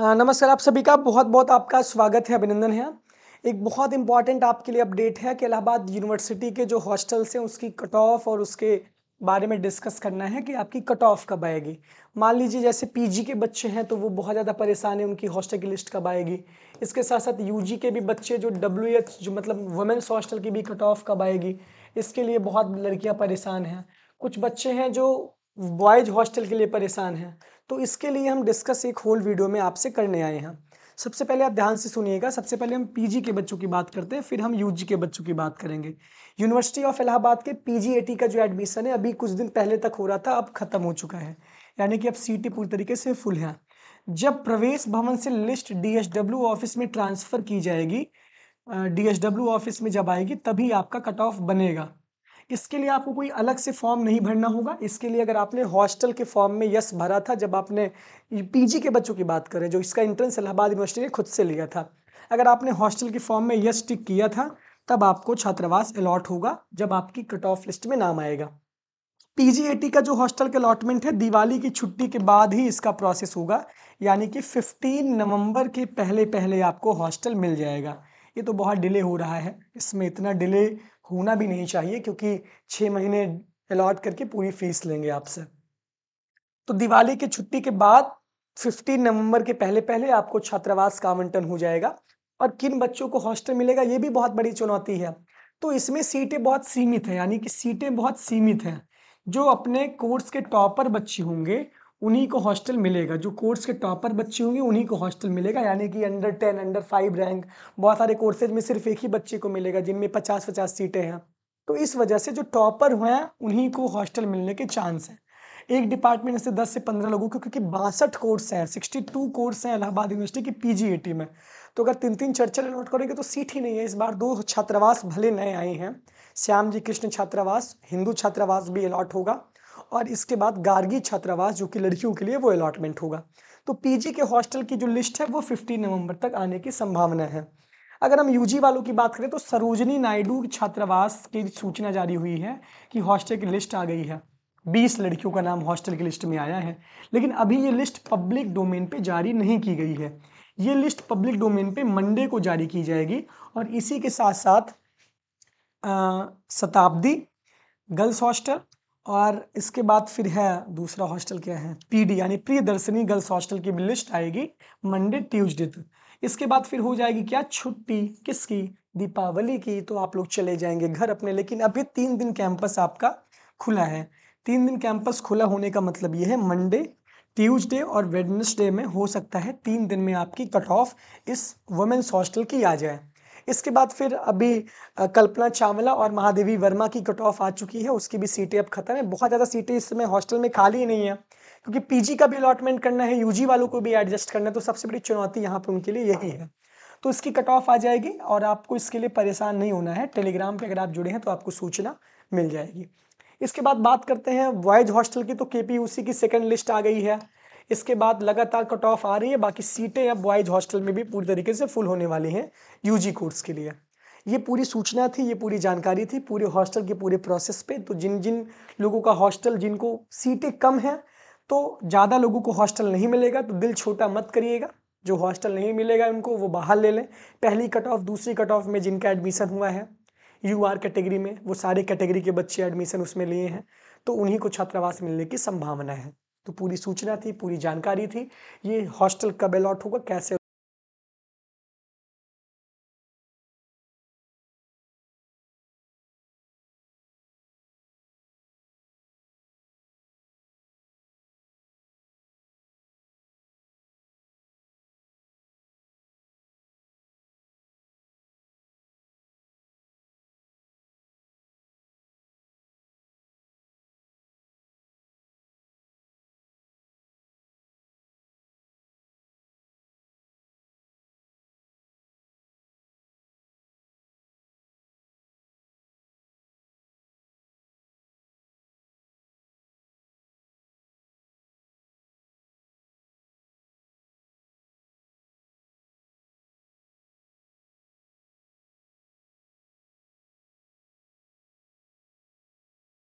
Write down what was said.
हाँ, नमस्कार आप सभी का बहुत बहुत आपका स्वागत है अभिनंदन है एक बहुत इंपॉर्टेंट आपके लिए अपडेट है कि इलाहाबाद यूनिवर्सिटी के जो हॉस्टल्स हैं उसकी कट ऑफ और उसके बारे में डिस्कस करना है कि आपकी कट ऑफ कब आएगी मान लीजिए जैसे पीजी के बच्चे हैं तो वो बहुत ज़्यादा परेशान है उनकी हॉस्टल की लिस्ट कब आएगी इसके साथ साथ यूजी के भी बच्चे जो डब्ल्यू एच जो मतलब वुमेंस हॉस्टल की भी कट ऑफ कब आएगी इसके लिए बहुत लड़कियाँ परेशान हैं कुछ बच्चे हैं जो बॉयज हॉस्टल के लिए परेशान हैं तो इसके लिए हम डिस्कस एक होल वीडियो में आपसे करने आए हैं सबसे पहले आप ध्यान से सुनिएगा सबसे पहले हम पीजी के बच्चों की बात करते हैं फिर हम यूजी के बच्चों की बात करेंगे यूनिवर्सिटी ऑफ इलाहाबाद के पीजीएटी का जो एडमिशन है अभी कुछ दिन पहले तक हो रहा था अब ख़त्म हो चुका है यानी कि अब सीटी पूरी तरीके से फुल हैं जब प्रवेश भवन से लिस्ट डी ऑफिस में ट्रांसफ़र की जाएगी डी ऑफिस में जब आएगी तभी आपका कट ऑफ बनेगा इसके लिए आपको कोई अलग से फॉर्म नहीं भरना होगा इसके लिए अगर आपने हॉस्टल के फॉर्म में यस भरा था जब आपने पीजी के बच्चों की बात करें जो इसका इंट्रेंस इलाहाबाद यूनिवर्सिटी ने खुद से लिया था अगर आपने हॉस्टल के फॉर्म में यस टिक किया था तब आपको छात्रावास अलॉट होगा जब आपकी कट ऑफ लिस्ट में नाम आएगा पीजीएटी का जो हॉस्टल का अलॉटमेंट है दिवाली की छुट्टी के बाद ही इसका प्रोसेस होगा यानी कि 15 नवंबर के पहले पहले आपको हॉस्टल मिल जाएगा ये तो बहुत डिले हो रहा है इसमें इतना डिले होना भी नहीं चाहिए क्योंकि छः महीने अलॉट करके पूरी फीस लेंगे आपसे तो दिवाली की छुट्टी के बाद 15 नवंबर के पहले पहले आपको छात्रावास का आवंटन हो जाएगा और किन बच्चों को हॉस्टल मिलेगा ये भी बहुत बड़ी चुनौती है तो इसमें सीटें बहुत सीमित है यानी कि सीटें बहुत सीमित हैं जो अपने कोर्स के टॉपर बच्चे होंगे उन्हीं को हॉस्टल मिलेगा जो कोर्स के टॉपर बच्चे होंगे उन्हीं को हॉस्टल मिलेगा यानी कि under ten under five rank बहुत सारे कोर्सेज में सिर्फ एक ही बच्चे को मिलेगा जिनमें पचास पचास सीटें हैं तो इस वजह से जो टॉपर हुए हैं उन्हीं को हॉस्टल मिलने के चांस हैं एक डिपार्टमेंट से दस से पंद्रह लोगों को क्योंकि बासठ कोर्स हैं टू कोर्स हैं इलाहाबाद यूनिवर्सिटी की पीजीएटी में तो अगर तीन तीन चार अलॉट करेंगे तो सीट ही नहीं है इस बार दो छात्रावास भले नए आए हैं श्याम जी कृष्ण छात्रावास हिंदू छात्रावास भी अलॉट होगा और इसके बाद गार्गी छात्रावास जो कि लड़कियों के लिए वो अलॉटमेंट होगा तो पीजी के हॉस्टल की जो लिस्ट है वो 15 नवंबर तक आने की संभावना है अगर हम यूजी वालों की बात करें तो सरोजनी नायडू छात्रावास की सूचना जारी हुई है कि हॉस्टल की लिस्ट आ गई है बीस लड़कियों का नाम हॉस्टल की लिस्ट में आया है लेकिन अभी ये लिस्ट पब्लिक डोमेन पे जारी नहीं की गई है ये लिस्ट पब्लिक डोमेन पे मंडे को जारी की जाएगी और इसी के साथ साथ शताब्दी गर्ल्स हॉस्टल और इसके बाद फिर है दूसरा हॉस्टल क्या है पीडी यानी प्रियदर्शनी गर्ल्स हॉस्टल की भी लिस्ट आएगी मंडे ट्यूजडे तक इसके बाद फिर हो जाएगी क्या छुट्टी किसकी दीपावली की तो आप लोग चले जाएंगे घर अपने लेकिन अभी तीन दिन कैंपस आपका खुला है तीन दिन कैंपस खुला होने का मतलब ये है मंडे ट्यूजडे और वेडनेसडे में हो सकता है तीन दिन में आपकी कट ऑफ इस वुमेंस हॉस्टल की आ जाए इसके बाद फिर अभी कल्पना चावला और महादेवी वर्मा की कट ऑफ आ चुकी है उसकी भी सीटें अब खत्म है बहुत ज़्यादा सीटें इस समय हॉस्टल में खाली ही नहीं है क्योंकि पीजी का भी अलॉटमेंट करना है यूजी वालों को भी एडजस्ट करना है तो सबसे बड़ी चुनौती यहाँ पर उनके लिए यही है तो इसकी कट ऑफ आ जाएगी और आपको इसके लिए परेशान नहीं होना है टेलीग्राम पर अगर आप जुड़े हैं तो आपको सूचना मिल जाएगी इसके बाद बात करते हैं वॉयज हॉस्टल की तो के की सेकेंड लिस्ट आ गई है इसके बाद लगातार कट ऑफ आ रही है बाकी सीटें अब बॉयज़ हॉस्टल में भी पूरी तरीके से फुल होने वाली हैं यूजी कोर्स के लिए ये पूरी सूचना थी ये पूरी जानकारी थी पूरे हॉस्टल के पूरे प्रोसेस पे तो जिन जिन लोगों का हॉस्टल जिनको सीटें कम हैं तो ज़्यादा लोगों को हॉस्टल नहीं मिलेगा तो दिल छोटा मत करिएगा जो हॉस्टल नहीं मिलेगा उनको वो बाहर ले लें पहली कट ऑफ दूसरी कट ऑफ में जिनका एडमिशन हुआ है यू आर कैटेगरी में वो सारे कैटेगरी के बच्चे एडमिशन उसमें लिए हैं तो उन्हीं को छात्रावास मिलने की संभावना है तो पूरी सूचना थी पूरी जानकारी थी ये हॉस्टल कब अलॉट होगा कैसे